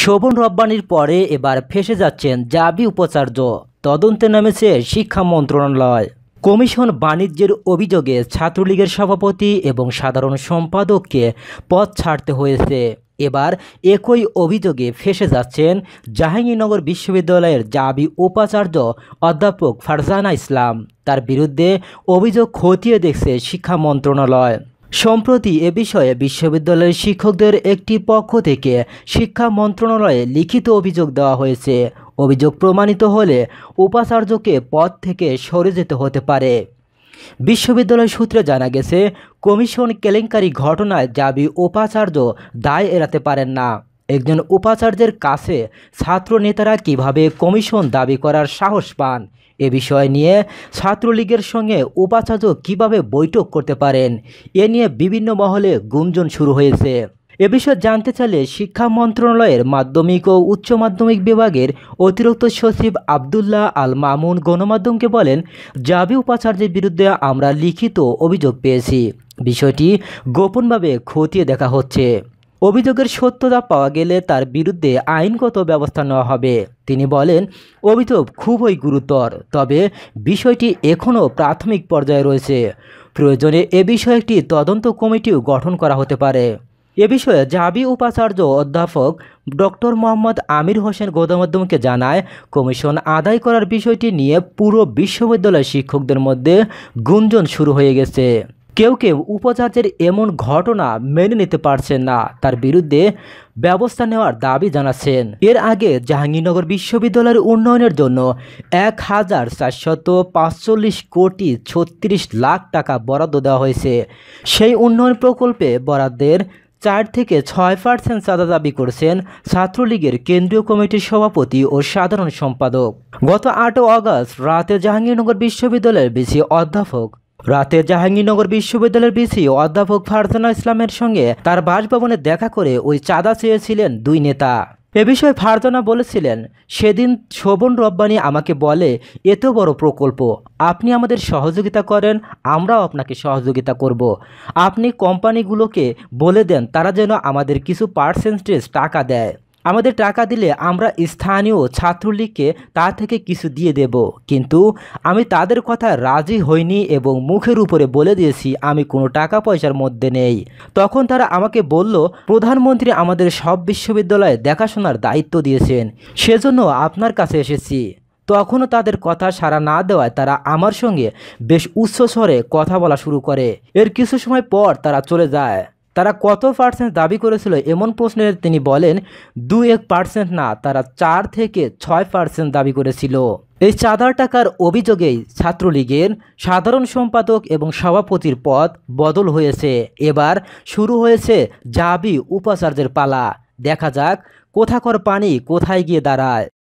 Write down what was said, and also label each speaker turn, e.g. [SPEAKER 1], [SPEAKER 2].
[SPEAKER 1] শোভন রব্বানির পরে এবার ফেসে যাচ্ছেন জাবি উপাচার্য তদন্তে নেমেছে শিক্ষা মন্ত্রণালয় কমিশন বাণিজ্যের অভিযোগে ছাত্রলীগের সভাপতি এবং সাধারণ সম্পাদককে পথ ছাড়তে হয়েছে এবার একই অভিযোগে ফেসে যাচ্ছেন জাহাঙ্গীরনগর বিশ্ববিদ্যালয়ের জাবি উপাচার্য অধ্যাপক ফারজানা ইসলাম তার বিরুদ্ধে অভিযোগ খতিয়ে দেখছে শিক্ষা মন্ত্রণালয় সম্প্রতি এ বিষয়ে বিশ্ববিদ্যালয়ের শিক্ষকদের একটি পক্ষ থেকে শিক্ষা মন্ত্রণালয়ে লিখিত অভিযোগ দেওয়া হয়েছে অভিযোগ প্রমাণিত হলে উপাচার্যকে পদ থেকে সরে যেতে হতে পারে বিশ্ববিদ্যালয় সূত্রে জানা গেছে কমিশন কেলেঙ্কারি ঘটনায় জাবি উপাচার্য দায় এড়াতে পারেন না একজন উপাচার্যের কাছে ছাত্র নেতারা কিভাবে কমিশন দাবি করার সাহস পান এ বিষয় নিয়ে ছাত্রলীগের সঙ্গে উপাচার্য কিভাবে বৈঠক করতে পারেন এ নিয়ে বিভিন্ন মহলে গুঞ্জন শুরু হয়েছে এ বিষয়ে জানতে চাইলে শিক্ষা মন্ত্রণালয়ের মাধ্যমিক ও উচ্চ মাধ্যমিক বিভাগের অতিরিক্ত সচিব আবদুল্লাহ আল মামুন গণমাধ্যমকে বলেন জাবি উপাচার্যের বিরুদ্ধে আমরা লিখিত অভিযোগ পেয়েছি বিষয়টি গোপনভাবে খতিয়ে দেখা হচ্ছে অভিযোগের সত্যতা পাওয়া গেলে তার বিরুদ্ধে আইনগত ব্যবস্থা নেওয়া হবে তিনি বলেন অভিযোগ খুবই গুরুতর তবে বিষয়টি এখনও প্রাথমিক পর্যায়ে রয়েছে প্রয়োজনে এ বিষয়ে একটি তদন্ত কমিটিও গঠন করা হতে পারে এ বিষয়ে জাবি উপাচার্য অধ্যাপক ডক্টর মোহাম্মদ আমির হোসেন গৌতমাধ্যমকে জানায় কমিশন আদায় করার বিষয়টি নিয়ে পুরো বিশ্ববিদ্যালয়ের শিক্ষকদের মধ্যে গুঞ্জন শুরু হয়ে গেছে কেউ কেউ উপাচার্যের এমন ঘটনা মেনে নিতে পারছেন না তার বিরুদ্ধে ব্যবস্থা নেওয়ার দাবি জানাচ্ছেন এর আগে জাহাঙ্গীরনগর বিশ্ববিদ্যালয়ের উন্নয়নের জন্য এক হাজার চারশত পাঁচচল্লিশ কোটি ছত্রিশ লাখ টাকা বরাদ্দ দেওয়া হয়েছে সেই উন্নয়ন প্রকল্পে বরাদ্দের চার থেকে ছয় পার্সেন্ট চাঁদা দাবি করেছেন ছাত্রলীগের কেন্দ্রীয় কমিটির সভাপতি ও সাধারণ সম্পাদক গত আট অগস্ট রাতে জাহাঙ্গীরনগর বিশ্ববিদ্যালয়ের বিসি অধ্যাপক রাতে জাহাঙ্গীরনগর বিশ্ববিদ্যালয়ের বিসি অধ্যাপক ফারজানা ইসলামের সঙ্গে তার বাসভবনে দেখা করে ওই চাঁদা চেয়েছিলেন দুই নেতা এ বিষয়ে ফারজানা বলেছিলেন সেদিন শোভন রব্বানি আমাকে বলে এত বড় প্রকল্প আপনি আমাদের সহযোগিতা করেন আমরাও আপনাকে সহযোগিতা করব। আপনি কোম্পানিগুলোকে বলে দেন তারা যেন আমাদের কিছু পার্সেন্টেজ টাকা দেয় আমাদের টাকা দিলে আমরা স্থানীয় ছাত্রলীগকে তা থেকে কিছু দিয়ে দেব কিন্তু আমি তাদের কথা রাজি হইনি এবং মুখের উপরে বলে দিয়েছি আমি কোনো টাকা পয়সার মধ্যে নেই তখন তারা আমাকে বলল প্রধানমন্ত্রী আমাদের সব বিশ্ববিদ্যালয়ে দেখাশোনার দায়িত্ব দিয়েছেন সেজন্য আপনার কাছে এসেছি তখনও তাদের কথা সারা না দেওয়ায় তারা আমার সঙ্গে বেশ উচ্চস্বরে কথা বলা শুরু করে এর কিছু সময় পর তারা চলে যায় তারা কত পার্সেন্ট দাবি করেছিল এমন প্রশ্নে তিনি বলেন দু এক পার্সেন্ট না তারা চার থেকে ছয় পার্সেন্ট দাবি করেছিল এই চাঁদার টাকার অভিযোগেই ছাত্রলীগের সাধারণ সম্পাদক এবং সভাপতির পদ বদল হয়েছে এবার শুরু হয়েছে জাবি উপাচার্যের পালা দেখা যাক কোথাকর পানি কোথায় গিয়ে দাঁড়ায়